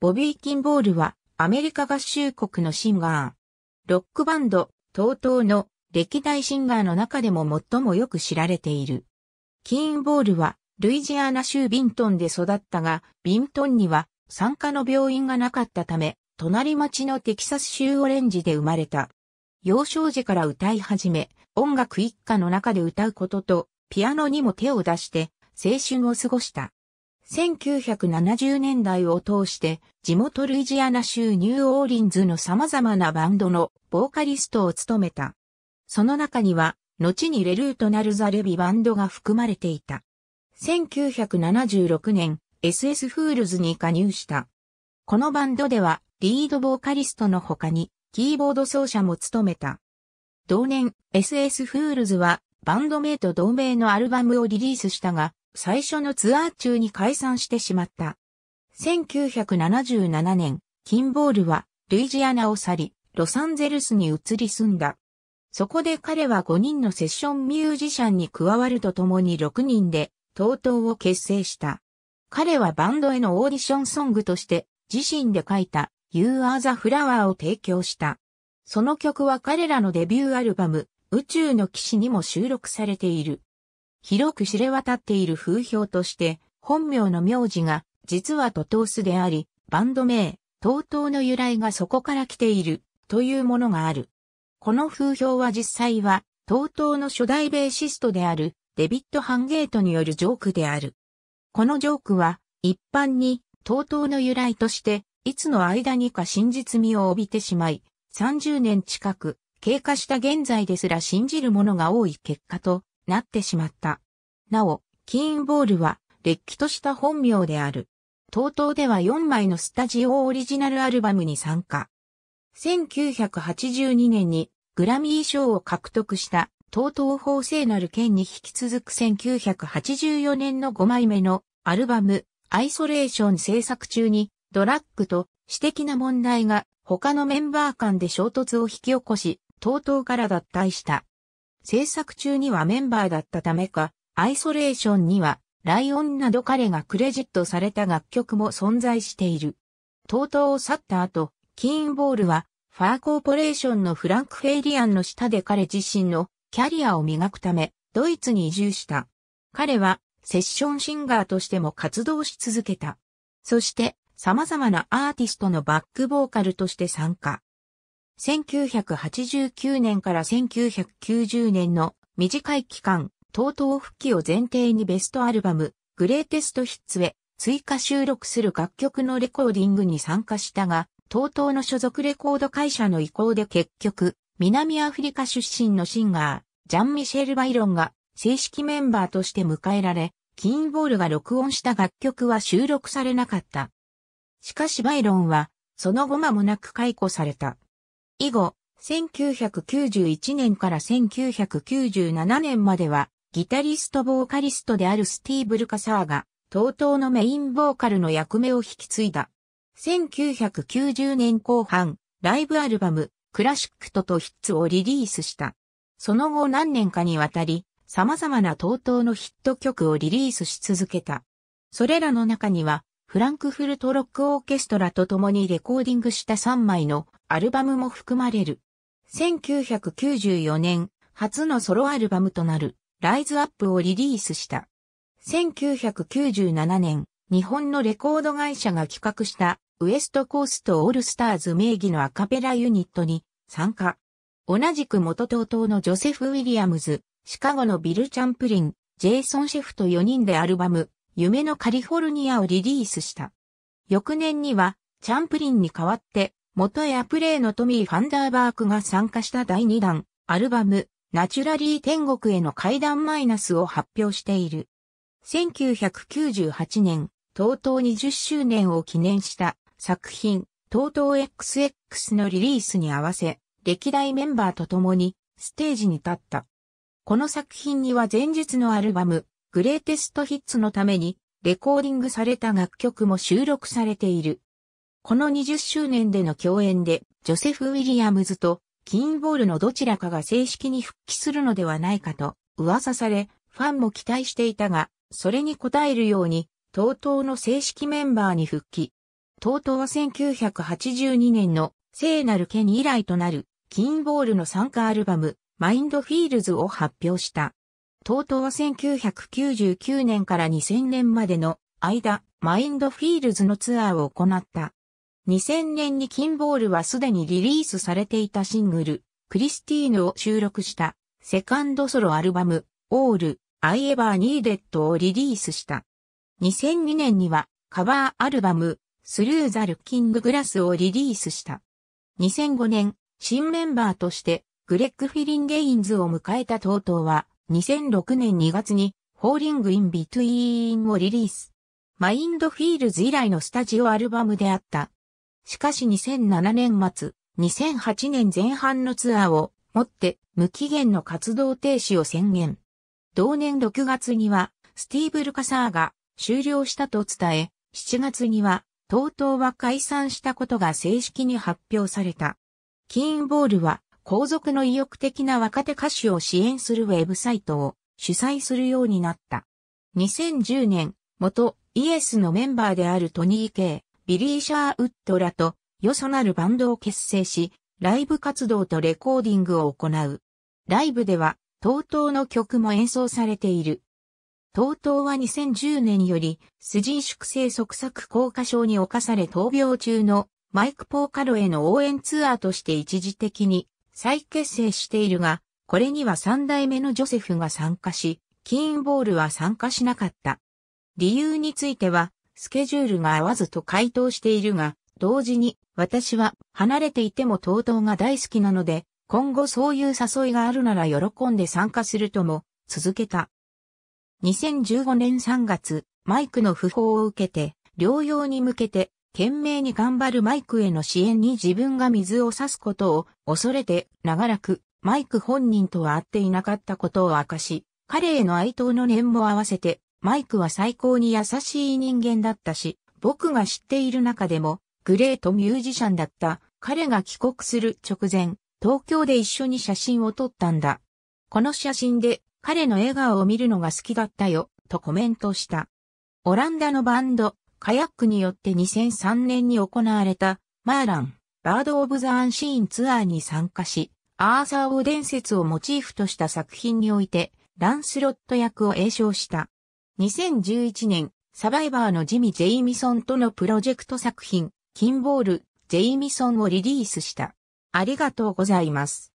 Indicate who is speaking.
Speaker 1: ボビー・キンボールはアメリカ合衆国のシンガー。ロックバンド、TOTO の歴代シンガーの中でも最もよく知られている。キンボールはルイジアナ州ビントンで育ったが、ビントンには産科の病院がなかったため、隣町のテキサス州オレンジで生まれた。幼少時から歌い始め、音楽一家の中で歌うことと、ピアノにも手を出して、青春を過ごした。1970年代を通して地元ルイジアナ州ニューオーリンズの様々なバンドのボーカリストを務めた。その中には、後にレルートナルザレビバンドが含まれていた。1976年、SS フールズに加入した。このバンドでは、リードボーカリストの他に、キーボード奏者も務めた。同年、SS フールズは、バンド名と同名のアルバムをリリースしたが、最初のツアー中に解散してしまった。1977年、キンボールはルイジアナを去り、ロサンゼルスに移り住んだ。そこで彼は5人のセッションミュージシャンに加わるとともに6人で、TOTO を結成した。彼はバンドへのオーディションソングとして、自身で書いた You Are the Flower を提供した。その曲は彼らのデビューアルバム、宇宙の騎士にも収録されている。広く知れ渡っている風評として、本名の名字が、実はトトースであり、バンド名、トートーの由来がそこから来ている、というものがある。この風評は実際は、トートーの初代ベーシストである、デビッド・ハンゲートによるジョークである。このジョークは、一般に、トートーの由来として、いつの間にか真実味を帯びてしまい、30年近く、経過した現在ですら信じる者が多い結果となってしまった。なお、キーンボールは、れっきとした本名である。TOTO では4枚のスタジオオリジナルアルバムに参加。1982年にグラミー賞を獲得した TOTO 法制なる剣に引き続く1984年の5枚目のアルバムアイソレーション制作中にドラッグと私的な問題が他のメンバー間で衝突を引き起こし、TOTO から脱退した。制作中にはメンバーだったためか、アイソレーションには、ライオンなど彼がクレジットされた楽曲も存在している。TOTO を去った後、キーンボールは、ファーコーポレーションのフランク・フェイリアンの下で彼自身のキャリアを磨くため、ドイツに移住した。彼は、セッションシンガーとしても活動し続けた。そして、様々なアーティストのバックボーカルとして参加。1989年から1990年の短い期間、東東復帰を前提にベストアルバム、グレーテストヒッツへ追加収録する楽曲のレコーディングに参加したが、東東の所属レコード会社の意向で結局、南アフリカ出身のシンガー、ジャン・ミシェル・バイロンが正式メンバーとして迎えられ、キーンボールが録音した楽曲は収録されなかった。しかしバイロンは、その後間もなく解雇された。以後、1991年から1997年までは、ギタリストボーカリストであるスティーブ・ルカサーが、TOTO のメインボーカルの役目を引き継いだ。1990年後半、ライブアルバム、クラシックととヒッツをリリースした。その後何年かにわたり、様々な TOTO のヒット曲をリリースし続けた。それらの中には、フランクフルトロックオーケストラと共にレコーディングした3枚のアルバムも含まれる。1994年、初のソロアルバムとなる、ライズアップをリリースした。1997年、日本のレコード会社が企画した、ウエストコーストオールスターズ名義のアカペラユニットに参加。同じく元東東のジョセフ・ウィリアムズ、シカゴのビル・チャンプリン、ジェイソン・シェフと4人でアルバム、夢のカリフォルニアをリリースした。翌年には、チャンプリンに代わって、元エアプレイのトミー・ファンダーバークが参加した第2弾、アルバム、ナチュラリー天国への階段マイナスを発表している。1998年、TOTO 20周年を記念した作品、TOTO XX のリリースに合わせ、歴代メンバーと共にステージに立った。この作品には前日のアルバム、グレーテストヒッツのためにレコーディングされた楽曲も収録されている。この20周年での共演で、ジョセフ・ウィリアムズとキーンボールのどちらかが正式に復帰するのではないかと噂され、ファンも期待していたが、それに応えるように、TOTO の正式メンバーに復帰。TOTO は1982年の聖なるケニ以来となる、キーンボールの参加アルバム、マインドフィールズを発表した。とうとう1999年から2000年までの間、マインドフィールズのツアーを行った。2000年にキンボールはすでにリリースされていたシングル、クリスティーヌを収録した、セカンドソロアルバム、オール、I Ever Needed をリリースした。2002年には、カバーアルバム、スルーザ・ルキング・グラスをリリースした。2005年、新メンバーとして、グレッグ・フィリンゲインズを迎えた TOTO は、2006年2月に、ホーリング・イン・ビトゥイーンをリリース。マインドフィールズ以来のスタジオアルバムであった。しかし2007年末、2008年前半のツアーをもって無期限の活動停止を宣言。同年6月にはスティーブ・ルカサーが終了したと伝え、7月には TOTO は解散したことが正式に発表された。キーンボールは皇族の意欲的な若手歌手を支援するウェブサイトを主催するようになった。2010年、元イエスのメンバーであるトニー・ケイ、ビリー・シャーウッドらと、よそなるバンドを結成し、ライブ活動とレコーディングを行う。ライブでは、TOTO の曲も演奏されている。TOTO は2010年より、スジン縮性即作硬化症に侵され闘病中のマイク・ポーカロへの応援ツアーとして一時的に再結成しているが、これには三代目のジョセフが参加し、キーンボールは参加しなかった。理由については、スケジュールが合わずと回答しているが、同時に、私は離れていても東東が大好きなので、今後そういう誘いがあるなら喜んで参加するとも、続けた。2015年3月、マイクの訃報を受けて、療養に向けて懸命に頑張るマイクへの支援に自分が水を差すことを恐れて長らくマイク本人とは会っていなかったことを明かし、彼への哀悼の念も合わせて、マイクは最高に優しい人間だったし、僕が知っている中でも、グレートミュージシャンだった。彼が帰国する直前、東京で一緒に写真を撮ったんだ。この写真で彼の笑顔を見るのが好きだったよ、とコメントした。オランダのバンド、カヤックによって2003年に行われたマーラン、バード・オブ・ザ・アンシーンツアーに参加し、アーサー王伝説をモチーフとした作品において、ランスロット役を栄唱した。2011年、サバイバーのジミ・ジェイミソンとのプロジェクト作品、キンボール、ジェイミソンをリリースした。ありがとうございます。